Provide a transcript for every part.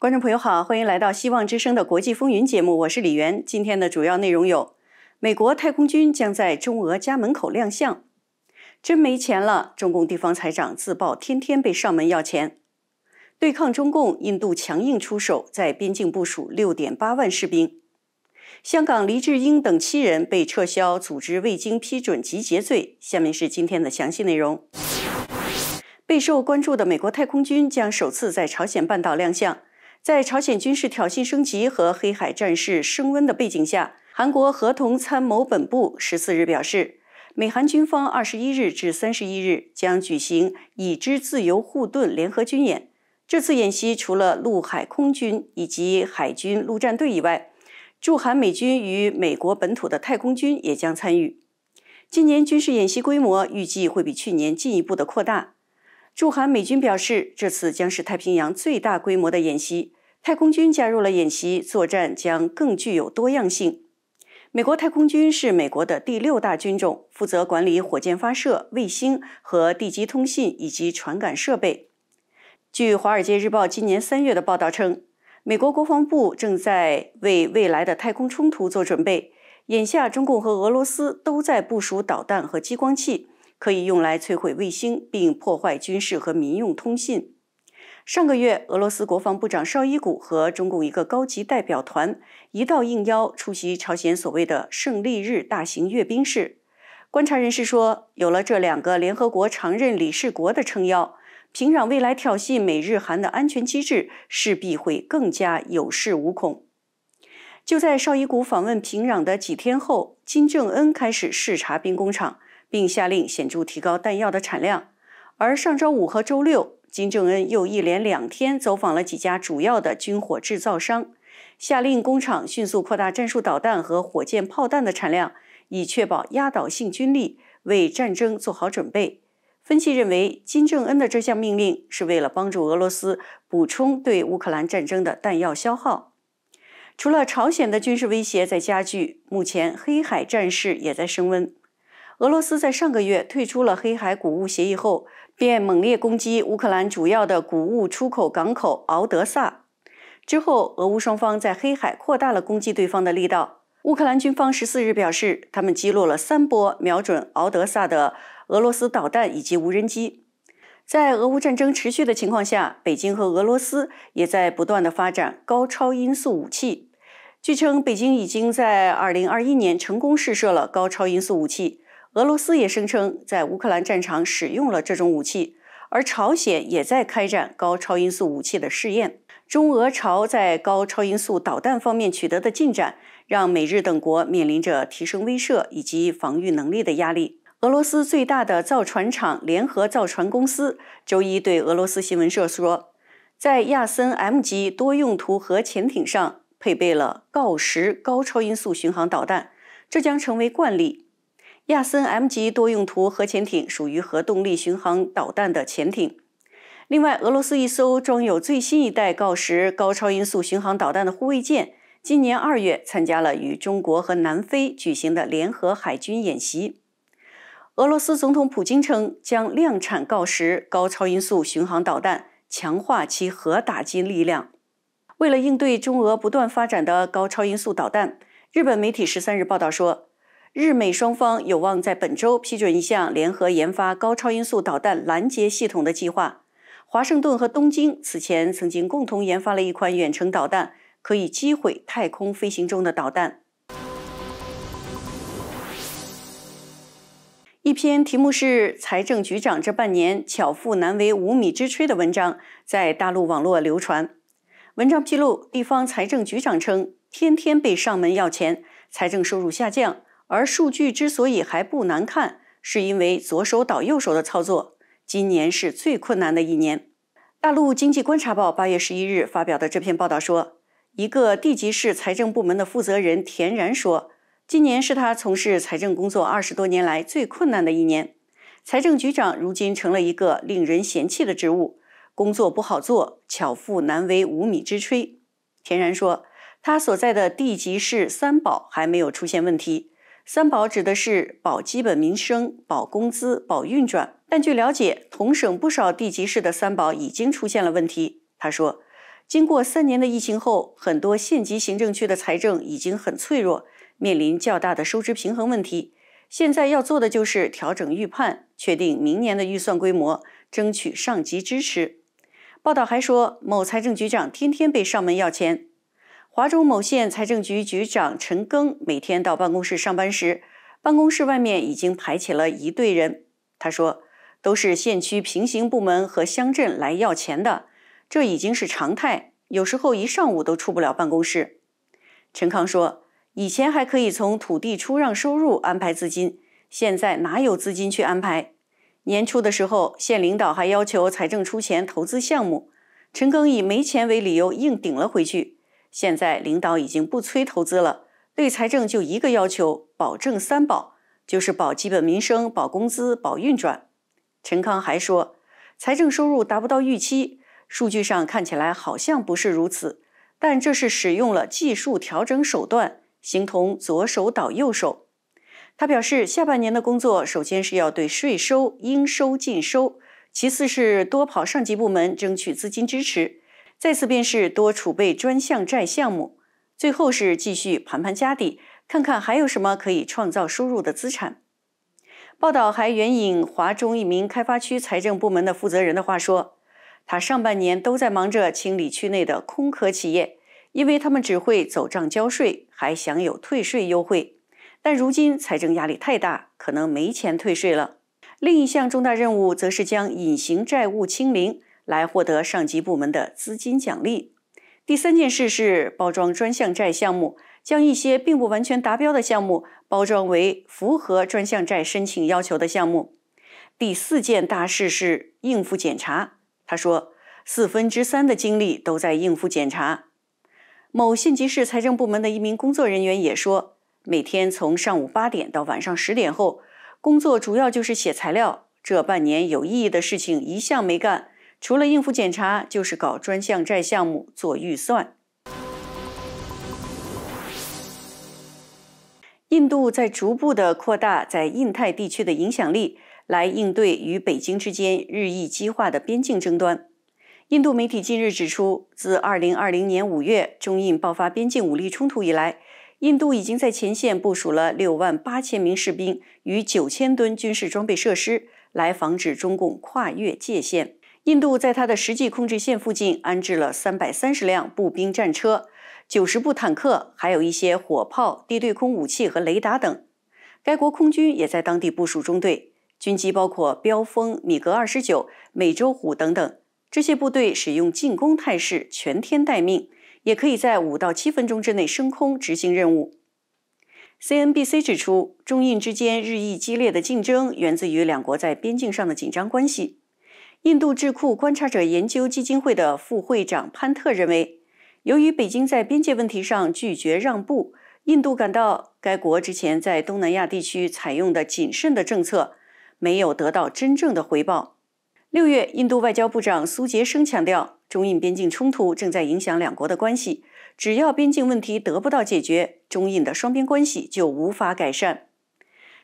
观众朋友好，欢迎来到《希望之声》的国际风云节目，我是李媛。今天的主要内容有：美国太空军将在中俄家门口亮相；真没钱了，中共地方财长自曝天天被上门要钱；对抗中共，印度强硬出手，在边境部署六点八万士兵；香港黎智英等七人被撤销组织未经批准集结罪。下面是今天的详细内容。备受关注的美国太空军将首次在朝鲜半岛亮相。在朝鲜军事挑衅升级和黑海战事升温的背景下，韩国合同参谋本部十四日表示，美韩军方二十一日至三十一日将举行“已知自由护盾”联合军演。这次演习除了陆海空军以及海军陆战队以外，驻韩美军与美国本土的太空军也将参与。今年军事演习规模预计会比去年进一步的扩大。驻韩美军表示，这次将是太平洋最大规模的演习。太空军加入了演习，作战将更具有多样性。美国太空军是美国的第六大军种，负责管理火箭发射、卫星和地基通信以及传感设备。据《华尔街日报》今年三月的报道称，美国国防部正在为未来的太空冲突做准备。眼下，中共和俄罗斯都在部署导弹和激光器，可以用来摧毁卫星并破坏军事和民用通信。上个月，俄罗斯国防部长绍伊古和中共一个高级代表团一道应邀出席朝鲜所谓的胜利日大型阅兵式。观察人士说，有了这两个联合国常任理事国的撑腰，平壤未来挑衅美日韩的安全机制势必会更加有恃无恐。就在绍伊古访问平壤的几天后，金正恩开始视察兵工厂，并下令显著提高弹药的产量。而上周五和周六。金正恩又一连两天走访了几家主要的军火制造商，下令工厂迅速扩大战术导弹和火箭炮弹的产量，以确保压倒性军力，为战争做好准备。分析认为，金正恩的这项命令是为了帮助俄罗斯补充对乌克兰战争的弹药消耗。除了朝鲜的军事威胁在加剧，目前黑海战事也在升温。俄罗斯在上个月退出了黑海谷物协议后，便猛烈攻击乌克兰主要的谷物出口港口敖德萨。之后，俄乌双方在黑海扩大了攻击对方的力道。乌克兰军方十四日表示，他们击落了三波瞄准敖德萨的俄罗斯导弹以及无人机。在俄乌战争持续的情况下，北京和俄罗斯也在不断的发展高超音速武器。据称，北京已经在二零二一年成功试射了高超音速武器。俄罗斯也声称在乌克兰战场使用了这种武器，而朝鲜也在开展高超音速武器的试验。中俄朝在高超音速导弹方面取得的进展，让美日等国面临着提升威慑以及防御能力的压力。俄罗斯最大的造船厂联合造船公司周一对俄罗斯新闻社说，在亚森 M 级多用途核潜艇上配备了锆石高超音速巡航导弹，这将成为惯例。亚森 M 级多用途核潜艇属于核动力巡航导弹的潜艇。另外，俄罗斯一艘装有最新一代锆石高超音速巡航导弹的护卫舰，今年二月参加了与中国和南非举行的联合海军演习。俄罗斯总统普京称，将量产锆石高超音速巡航导弹，强化其核打击力量。为了应对中俄不断发展的高超音速导弹，日本媒体十三日报道说。日美双方有望在本周批准一项联合研发高超音速导弹拦截系统的计划。华盛顿和东京此前曾经共同研发了一款远程导弹，可以击毁太空飞行中的导弹。一篇题目是“财政局长这半年巧妇难为无米之炊”的文章在大陆网络流传。文章披露，地方财政局长称，天天被上门要钱，财政收入下降。而数据之所以还不难看，是因为左手倒右手的操作。今年是最困难的一年。《大陆经济观察报》八月十一日发表的这篇报道说，一个地级市财政部门的负责人田然说，今年是他从事财政工作二十多年来最困难的一年。财政局长如今成了一个令人嫌弃的职务，工作不好做，巧妇难为无米之炊。田然说，他所在的地级市三保还没有出现问题。三保指的是保基本民生、保工资、保运转，但据了解，同省不少地级市的三保已经出现了问题。他说，经过三年的疫情后，很多县级行政区的财政已经很脆弱，面临较大的收支平衡问题。现在要做的就是调整预判，确定明年的预算规模，争取上级支持。报道还说，某财政局长天天被上门要钱。华中某县财政局局长陈庚每天到办公室上班时，办公室外面已经排起了一队人。他说：“都是县区平行部门和乡镇来要钱的，这已经是常态。有时候一上午都出不了办公室。”陈康说：“以前还可以从土地出让收入安排资金，现在哪有资金去安排？年初的时候，县领导还要求财政出钱投资项目，陈庚以没钱为理由硬顶了回去。”现在领导已经不催投资了，对财政就一个要求：保证三保，就是保基本民生、保工资、保运转。陈康还说，财政收入达不到预期，数据上看起来好像不是如此，但这是使用了技术调整手段，形同左手倒右手。他表示，下半年的工作首先是要对税收应收尽收，其次是多跑上级部门争取资金支持。再次便是多储备专项债项目，最后是继续盘盘家底，看看还有什么可以创造收入的资产。报道还援引华中一名开发区财政部门的负责人的话说，他上半年都在忙着清理区内的空壳企业，因为他们只会走账交税，还享有退税优惠。但如今财政压力太大，可能没钱退税了。另一项重大任务则是将隐形债务清零。来获得上级部门的资金奖励。第三件事是包装专项债项目，将一些并不完全达标的项目包装为符合专项债申请要求的项目。第四件大事是应付检查。他说，四分之三的精力都在应付检查。某县级市财政部门的一名工作人员也说，每天从上午八点到晚上十点后，工作主要就是写材料。这半年有意义的事情一项没干。除了应付检查，就是搞专项债项目做预算。印度在逐步的扩大在印太地区的影响力，来应对与北京之间日益激化的边境争端。印度媒体近日指出，自二零二零年五月中印爆发边境武力冲突以来，印度已经在前线部署了六万八千名士兵与九千吨军事装备设施，来防止中共跨越界限。印度在它的实际控制线附近安置了三百三十辆步兵战车、九十部坦克，还有一些火炮、地对空武器和雷达等。该国空军也在当地部署中队，军机包括标风、米格二十九、美洲虎等等。这些部队使用进攻态势，全天待命，也可以在五到七分钟之内升空执行任务。CNBC 指出，中印之间日益激烈的竞争源自于两国在边境上的紧张关系。印度智库观察者研究基金会的副会长潘特认为，由于北京在边界问题上拒绝让步，印度感到该国之前在东南亚地区采用的谨慎的政策没有得到真正的回报。六月，印度外交部长苏杰生强调，中印边境冲突正在影响两国的关系，只要边境问题得不到解决，中印的双边关系就无法改善。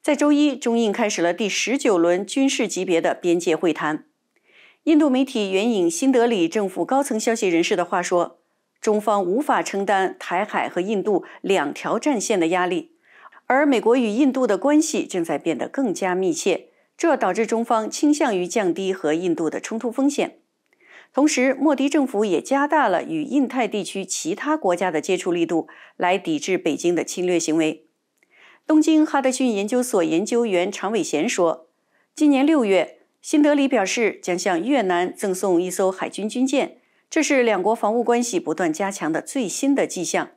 在周一，中印开始了第十九轮军事级别的边界会谈。印度媒体援引新德里政府高层消息人士的话说，中方无法承担台海和印度两条战线的压力，而美国与印度的关系正在变得更加密切，这导致中方倾向于降低和印度的冲突风险。同时，莫迪政府也加大了与印太地区其他国家的接触力度，来抵制北京的侵略行为。东京哈德逊研究所研究员常伟贤说，今年六月。新德里表示将向越南赠送一艘海军军舰，这是两国防务关系不断加强的最新的迹象。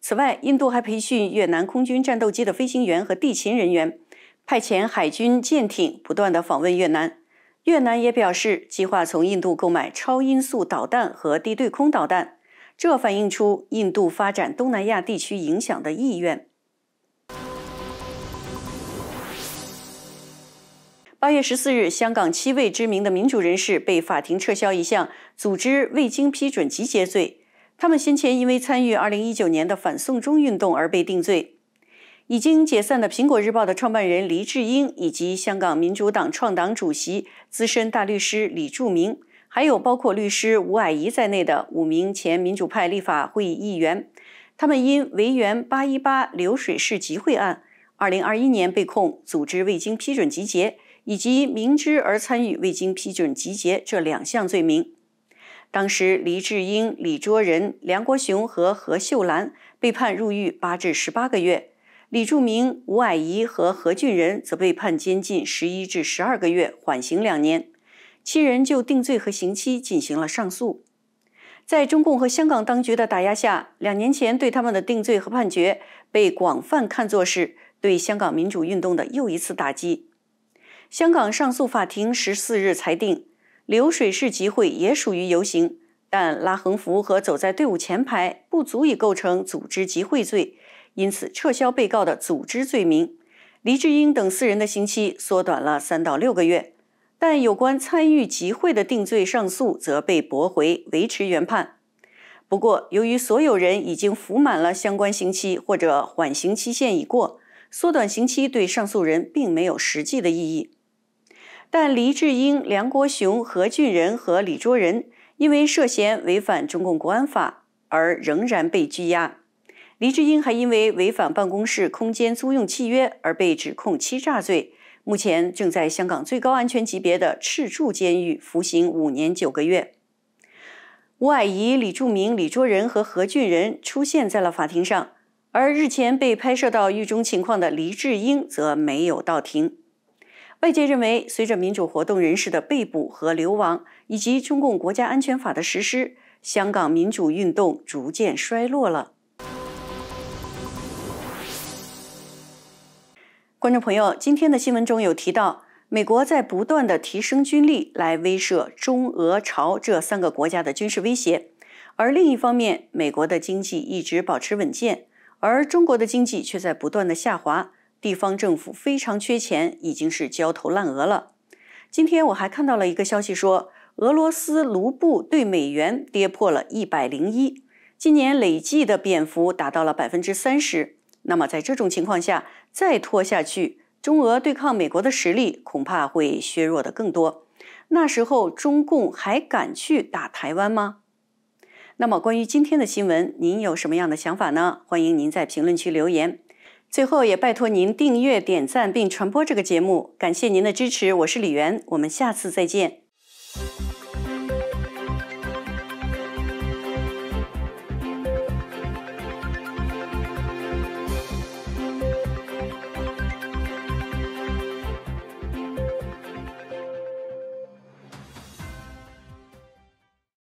此外，印度还培训越南空军战斗机的飞行员和地勤人员，派遣海军舰艇不断的访问越南。越南也表示计划从印度购买超音速导弹和地对空导弹，这反映出印度发展东南亚地区影响的意愿。八月十四日，香港七位知名的民主人士被法庭撤销一项组织未经批准集结罪。他们先前因为参与二零一九年的反送中运动而被定罪。已经解散的《苹果日报》的创办人黎智英，以及香港民主党创党主席、资深大律师李柱明，还有包括律师吴霭仪在内的五名前民主派立法会议员，他们因维园八一八流水式集会案，二零二一年被控组织未经批准集结。以及明知而参与未经批准集结这两项罪名，当时黎智英、李卓仁、梁国雄和何秀兰被判入狱八至十八个月，李柱铭、吴霭仪和何俊仁则被判监禁十一至十二个月，缓刑两年。七人就定罪和刑期进行了上诉。在中共和香港当局的打压下，两年前对他们的定罪和判决被广泛看作是对香港民主运动的又一次打击。香港上诉法庭十四日裁定，流水式集会也属于游行，但拉横幅和走在队伍前排不足以构成组织集会罪，因此撤销被告的组织罪名。黎智英等四人的刑期缩短了三到六个月，但有关参与集会的定罪上诉则被驳回，维持原判。不过，由于所有人已经服满了相关刑期或者缓刑期限已过，缩短刑期对上诉人并没有实际的意义。但黎智英、梁国雄、何俊仁和李卓仁因为涉嫌违反中共国安法而仍然被拘押。黎智英还因为违反办公室空间租用契约而被指控欺诈罪，目前正在香港最高安全级别的赤柱监狱服刑五年九个月。吴霭仪、李柱铭、李卓仁和何俊仁出现在了法庭上，而日前被拍摄到狱中情况的黎智英则没有到庭。外界认为，随着民主活动人士的被捕和流亡，以及中共国家安全法的实施，香港民主运动逐渐衰落了。观众朋友，今天的新闻中有提到，美国在不断的提升军力来威慑中俄朝这三个国家的军事威胁，而另一方面，美国的经济一直保持稳健，而中国的经济却在不断的下滑。地方政府非常缺钱，已经是焦头烂额了。今天我还看到了一个消息，说俄罗斯卢布对美元跌破了一百零一，今年累计的贬幅达到了百分之三十。那么在这种情况下，再拖下去，中俄对抗美国的实力恐怕会削弱的更多。那时候，中共还敢去打台湾吗？那么，关于今天的新闻，您有什么样的想法呢？欢迎您在评论区留言。最后，也拜托您订阅、点赞并传播这个节目，感谢您的支持。我是李媛，我们下次再见。